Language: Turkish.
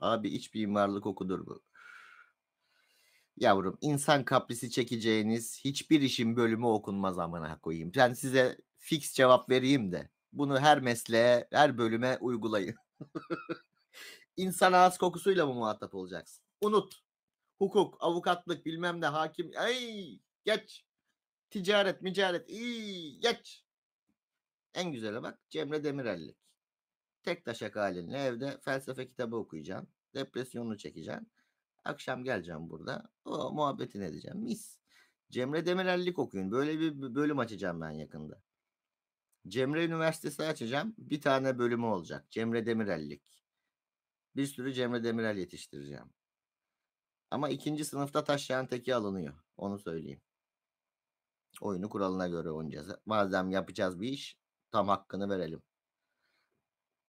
Abi iç mimarlık okudur bu, Yavrum insan kaprisi çekeceğiniz hiçbir işin bölümü okunmaz amına koyayım. Ben size fix cevap vereyim de bunu her mesleğe, her bölüme uygulayın. İnsan ağız kokusuyla mı muhatap olacaksın? Unut. Hukuk, avukatlık, bilmem ne, hakim. Ay geç. Ticaret, micaret. iyi geç. En güzele bak Cemre Demirellik. Tek taşak halinle evde felsefe kitabı okuyacaksın. Depresyonunu çekeceksin. Akşam geleceğim burada. O muhabbetini edeceğim. Mis. Cemre Demirel'lik okuyun. Böyle bir bölüm açacağım ben yakında. Cemre Üniversitesi açacağım. Bir tane bölümü olacak. Cemre Demirel'lik. Bir sürü Cemre Demirel yetiştireceğim. Ama ikinci sınıfta taşlayan teki alınıyor. Onu söyleyeyim. Oyunu kuralına göre oynayacağız. Bazen yapacağız bir iş. Tam hakkını verelim.